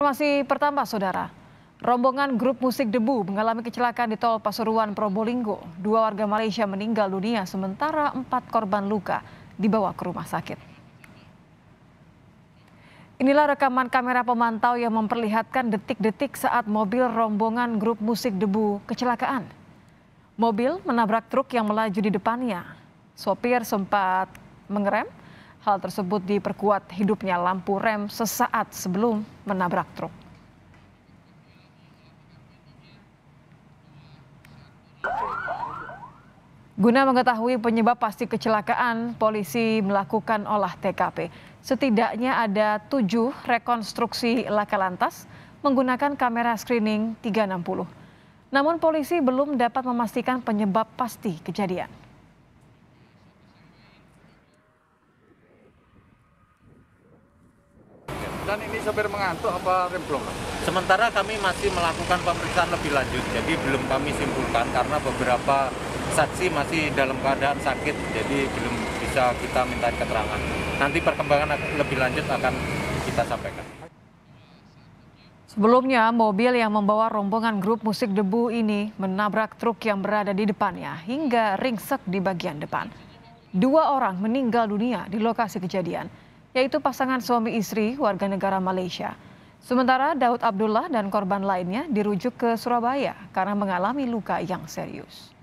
Informasi pertama, Saudara. Rombongan grup musik debu mengalami kecelakaan di tol Pasuruan Probolinggo. Dua warga Malaysia meninggal dunia, sementara empat korban luka dibawa ke rumah sakit. Inilah rekaman kamera pemantau yang memperlihatkan detik-detik saat mobil rombongan grup musik debu kecelakaan. Mobil menabrak truk yang melaju di depannya. Sopir sempat mengerem, Hal tersebut diperkuat hidupnya lampu rem sesaat sebelum menabrak truk. Guna mengetahui penyebab pasti kecelakaan, polisi melakukan olah TKP. Setidaknya ada tujuh rekonstruksi laka lantas menggunakan kamera screening 360. Namun polisi belum dapat memastikan penyebab pasti kejadian. dan ini sopir mengantuk apa remblong? Sementara kami masih melakukan pemeriksaan lebih lanjut, jadi belum kami simpulkan karena beberapa saksi masih dalam keadaan sakit, jadi belum bisa kita minta keterangan. Nanti perkembangan lebih lanjut akan kita sampaikan. Sebelumnya, mobil yang membawa rombongan grup musik debu ini menabrak truk yang berada di depannya hingga ringsek di bagian depan. Dua orang meninggal dunia di lokasi kejadian yaitu pasangan suami istri warga negara Malaysia. Sementara Daud Abdullah dan korban lainnya dirujuk ke Surabaya karena mengalami luka yang serius.